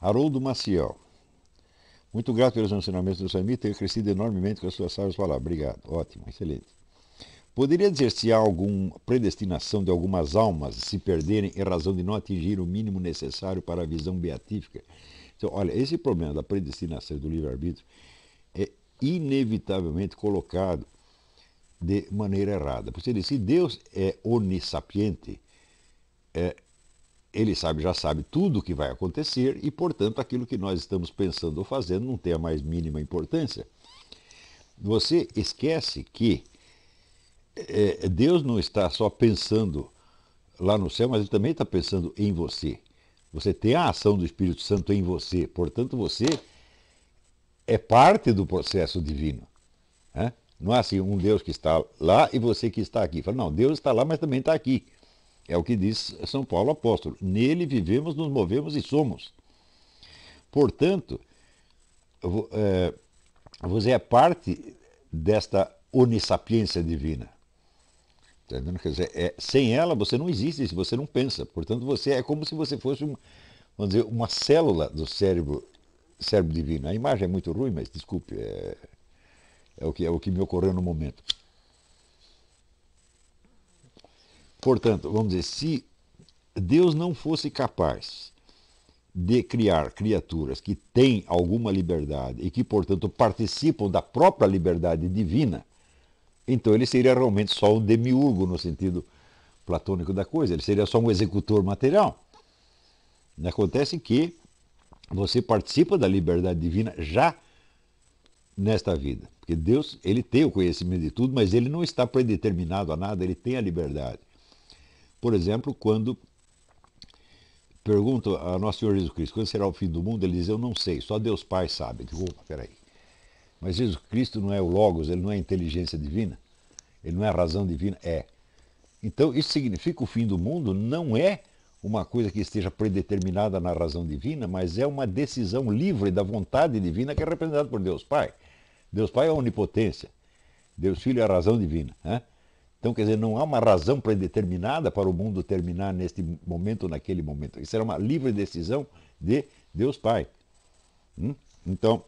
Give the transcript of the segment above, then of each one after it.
Haroldo Maciel. Muito grato pelos ensinamentos do Sami, ter crescido enormemente com as suas sábias palavras. Obrigado. Ótimo, excelente. Poderia dizer se há alguma predestinação de algumas almas se perderem em razão de não atingir o mínimo necessário para a visão beatífica? Então, olha, esse problema da predestinação do livre-arbítrio é inevitavelmente colocado de maneira errada. Porque se Deus é onisapiente, é, ele sabe, já sabe tudo o que vai acontecer e, portanto, aquilo que nós estamos pensando ou fazendo não tem a mais mínima importância. Você esquece que é, Deus não está só pensando lá no céu, mas ele também está pensando em você. Você tem a ação do Espírito Santo em você, portanto, você é parte do processo divino. Né? Não é assim um Deus que está lá e você que está aqui. Fala, não, Deus está lá, mas também está aqui. É o que diz São Paulo apóstolo. Nele vivemos, nos movemos e somos. Portanto, é, você é parte desta onisapiência divina. Tá entendendo? Quer dizer, é, sem ela você não existe, você não pensa. Portanto, você é como se você fosse um, vamos dizer, uma célula do cérebro, cérebro divino. A imagem é muito ruim, mas desculpe, é, é, o, que, é o que me ocorreu no momento. Portanto, vamos dizer, se Deus não fosse capaz de criar criaturas que têm alguma liberdade e que, portanto, participam da própria liberdade divina, então ele seria realmente só um demiurgo no sentido platônico da coisa, ele seria só um executor material. Né, acontece que você participa da liberdade divina já nesta vida, porque Deus, ele tem o conhecimento de tudo, mas ele não está predeterminado a nada, ele tem a liberdade. Por exemplo, quando perguntam a Nosso Senhor Jesus Cristo, quando será o fim do mundo? Ele diz, eu não sei, só Deus Pai sabe. Eu digo, opa, peraí. Mas Jesus Cristo não é o Logos, ele não é a inteligência divina, ele não é a razão divina, é. Então, isso significa que o fim do mundo não é uma coisa que esteja predeterminada na razão divina, mas é uma decisão livre da vontade divina que é representada por Deus Pai. Deus Pai é a onipotência, Deus Filho é a razão divina. Né? Então, quer dizer, não há uma razão predeterminada para o mundo terminar neste momento ou naquele momento. Isso era uma livre decisão de Deus Pai. Hum? Então,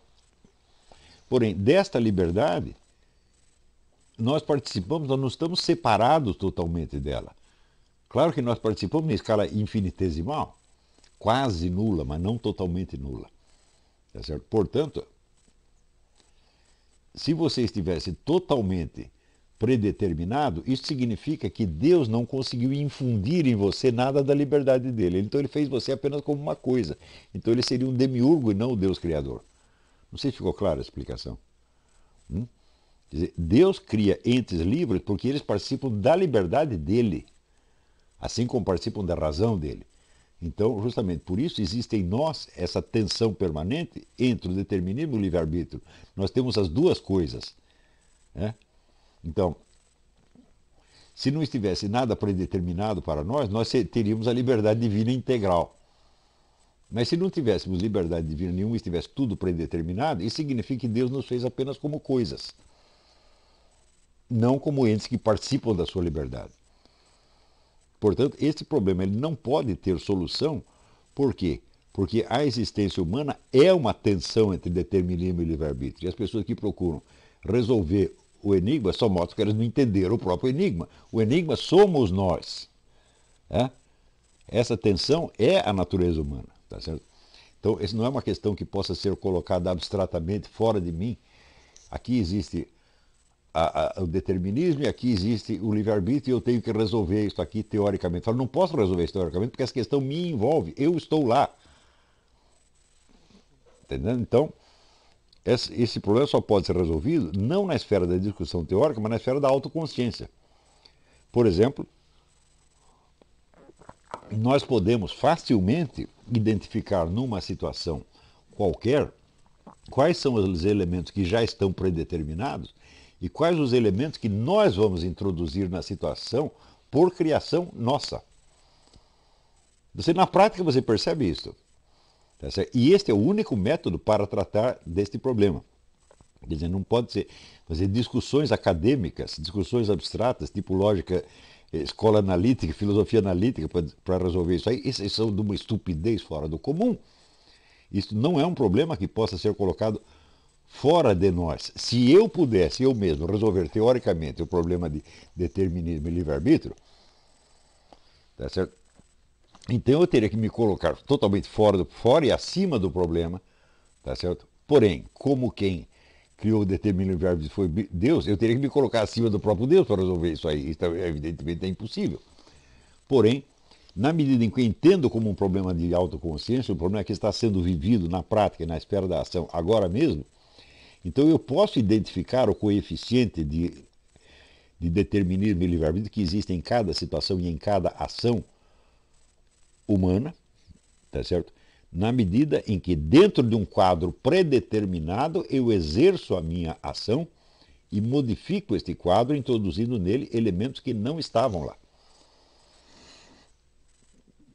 porém, desta liberdade, nós participamos, nós não estamos separados totalmente dela. Claro que nós participamos em escala infinitesimal, quase nula, mas não totalmente nula. Tá certo? Portanto, se você estivesse totalmente predeterminado, isso significa que Deus não conseguiu infundir em você nada da liberdade dele. Então ele fez você apenas como uma coisa. Então ele seria um demiurgo e não o Deus criador. Não sei se ficou clara a explicação. Hum? Dizer, Deus cria entes livres porque eles participam da liberdade dele, assim como participam da razão dele. Então, justamente por isso existe em nós essa tensão permanente entre o determinismo e o livre-arbítrio. Nós temos as duas coisas. Né? Então, se não estivesse nada predeterminado para nós, nós teríamos a liberdade divina integral. Mas se não tivéssemos liberdade divina nenhuma, estivesse tudo predeterminado, isso significa que Deus nos fez apenas como coisas, não como entes que participam da sua liberdade. Portanto, este problema ele não pode ter solução, por quê? Porque a existência humana é uma tensão entre determinismo e livre-arbítrio. E as pessoas que procuram resolver o enigma só mostra que eles não entenderam o próprio enigma. O enigma somos nós. É? Essa tensão é a natureza humana. Tá certo? Então, isso não é uma questão que possa ser colocada abstratamente fora de mim. Aqui existe a, a, o determinismo e aqui existe o livre-arbítrio e eu tenho que resolver isso aqui teoricamente. Eu falo, não posso resolver isso teoricamente porque essa questão me envolve. Eu estou lá. Tá entendendo? Então, esse problema só pode ser resolvido não na esfera da discussão teórica, mas na esfera da autoconsciência. Por exemplo, nós podemos facilmente identificar numa situação qualquer quais são os elementos que já estão predeterminados e quais os elementos que nós vamos introduzir na situação por criação nossa. Você na prática você percebe isso. Tá e este é o único método para tratar deste problema. Quer dizer, não pode ser fazer discussões acadêmicas, discussões abstratas, tipo lógica, eh, escola analítica, filosofia analítica, para resolver isso aí. Isso, isso é de uma estupidez fora do comum. Isso não é um problema que possa ser colocado fora de nós. Se eu pudesse, eu mesmo, resolver teoricamente o problema de determinismo e livre-arbítrio, tá certo? Então eu teria que me colocar totalmente fora, do, fora e acima do problema, tá certo? Porém, como quem criou o determinismo livre foi Deus, eu teria que me colocar acima do próprio Deus para resolver isso aí. Isso evidentemente é impossível. Porém, na medida em que eu entendo como um problema de autoconsciência, o problema é que está sendo vivido na prática, na espera da ação, agora mesmo, então eu posso identificar o coeficiente de, de determinismo e livre-arbítrio que existe em cada situação e em cada ação humana, tá certo? Na medida em que, dentro de um quadro predeterminado, eu exerço a minha ação e modifico este quadro, introduzindo nele elementos que não estavam lá.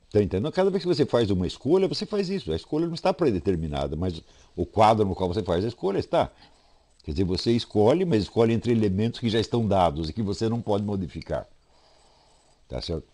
Está entendendo? Cada vez que você faz uma escolha, você faz isso. A escolha não está predeterminada, mas o quadro no qual você faz a escolha está. Quer dizer, você escolhe, mas escolhe entre elementos que já estão dados e que você não pode modificar. Tá certo?